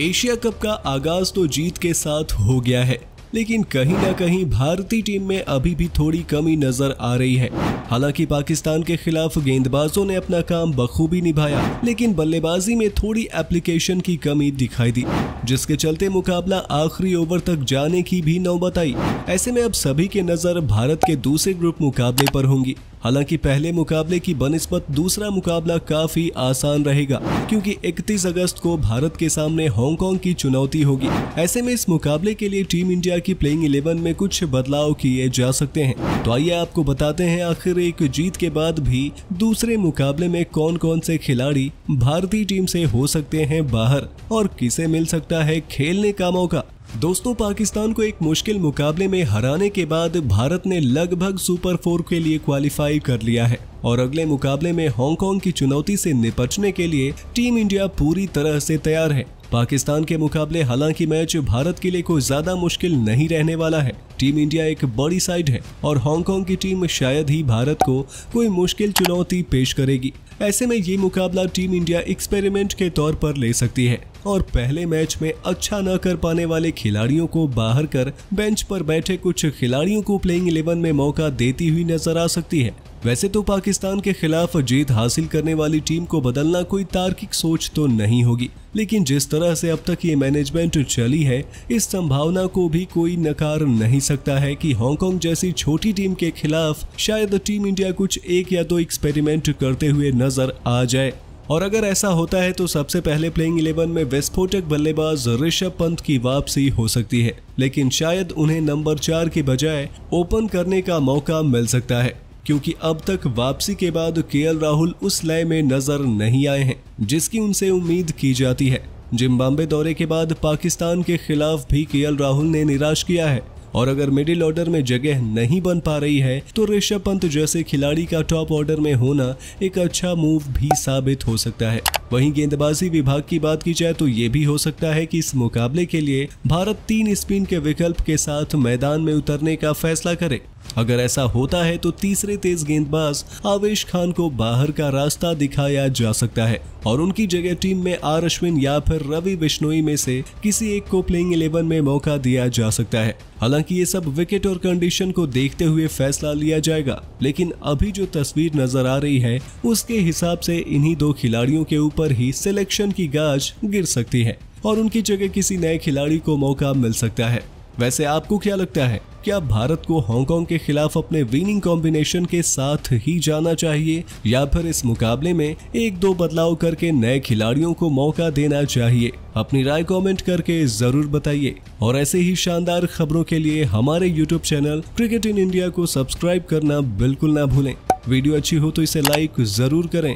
Asia cup का आगाज तो जीत के साथ हो गया है लेकिन कहीं ना कहीं भारतीय टीम में अभी भी थोड़ी कमी नजर आ रही है हालांकि पाकिस्तान के खिलाफ गेंदबाजों ने अपना काम बखूबी निभाया लेकिन बल्लेबाजी में थोड़ी एप्लीकेशन की कमी दिखाई दी जिसके चलते मुकाबला आखिरी ओवर तक जाने की भी नौबत आई ऐसे में अब सभी के नजर भारत के दूसरे ग्रुप मुकाबले पर होंगी हालांकि पहले मुकाबले की बनस्बत दूसरा मुकाबला काफी आसान रहेगा क्योंकि 31 अगस्त को भारत के सामने हांगकांग की चुनौती होगी ऐसे में इस मुकाबले के लिए टीम इंडिया की प्लेइंग इलेवन में कुछ बदलाव किए जा सकते हैं तो आइए आपको बताते हैं आखिर एक जीत के बाद भी दूसरे मुकाबले में कौन कौन से खिलाड़ी भारतीय टीम ऐसी हो सकते हैं बाहर और किसे मिल सकता है खेलने का मौका दोस्तों पाकिस्तान को एक मुश्किल मुकाबले में हराने के बाद भारत ने लगभग सुपर फोर के लिए क्वालिफाई कर लिया है और अगले मुकाबले में हांगकांग की चुनौती से निपटने के लिए टीम इंडिया पूरी तरह से तैयार है पाकिस्तान के मुकाबले हालांकि मैच भारत के लिए कोई ज्यादा मुश्किल नहीं रहने वाला है टीम इंडिया एक बड़ी साइड है और हांगकांग की टीम शायद ही भारत को कोई मुश्किल चुनौती पेश करेगी ऐसे में ये मुकाबला टीम इंडिया एक्सपेरिमेंट के तौर पर ले सकती है और पहले मैच में अच्छा न कर पाने वाले खिलाड़ियों को बाहर कर बेंच पर बैठे कुछ खिलाड़ियों को प्लेइंग इलेवन में मौका देती हुई नजर आ सकती है वैसे तो पाकिस्तान के खिलाफ जीत हासिल करने वाली टीम को बदलना कोई तार्किक सोच तो नहीं होगी लेकिन जिस तरह से अब तक ये मैनेजमेंट चली है इस संभावना को भी कोई नकार नहीं सकता है कि हांगकांग जैसी छोटी टीम के खिलाफ शायद टीम इंडिया कुछ एक या दो एक्सपेरिमेंट करते हुए नजर आ जाए और अगर ऐसा होता है तो सबसे पहले प्लेइंग इलेवन में विस्फोटक बल्लेबाज ऋषभ पंत की वापसी हो सकती है लेकिन शायद उन्हें नंबर चार के बजाय ओपन करने का मौका मिल सकता है क्योंकि अब तक वापसी के बाद के राहुल उस लय में नजर नहीं आए हैं जिसकी उनसे उम्मीद की जाती है जिम्बाब्वे दौरे के बाद पाकिस्तान के खिलाफ भी के राहुल ने निराश किया है और अगर मिडिल ऑर्डर में जगह नहीं बन पा रही है तो ऋषभ पंत जैसे खिलाड़ी का टॉप ऑर्डर में होना एक अच्छा मूव भी साबित हो सकता है वहीं गेंदबाजी विभाग की बात की जाए तो ये भी हो सकता है कि इस मुकाबले के लिए भारत तीन स्पिन के विकल्प के साथ मैदान में उतरने का फैसला करे अगर ऐसा होता है तो तीसरे तेज गेंदबाज आवेश खान को बाहर का रास्ता दिखाया जा सकता है और उनकी जगह टीम में आर अश्विन या फिर रवि बिश्नोई में से किसी एक को प्लेइंग इलेवन में मौका दिया जा सकता है हालांकि ये सब विकेट और कंडीशन को देखते हुए फैसला लिया जाएगा लेकिन अभी जो तस्वीर नजर आ रही है उसके हिसाब से इन्हीं दो खिलाड़ियों के ऊपर पर ही सिलेक्शन की गाज गिर सकती है और उनकी जगह किसी नए खिलाड़ी को मौका मिल सकता है वैसे आपको क्या लगता है क्या भारत को हांगकांग के खिलाफ अपने विनिंग कॉम्बिनेशन के साथ ही जाना चाहिए या फिर इस मुकाबले में एक दो बदलाव करके नए खिलाड़ियों को मौका देना चाहिए अपनी राय कमेंट करके जरूर बताइए और ऐसे ही शानदार खबरों के लिए हमारे YouTube channel cricket in India को सब्सक्राइब करना बिल्कुल ना भूलें वीडियो अच्छी हो तो इसे लाइक जरूर करें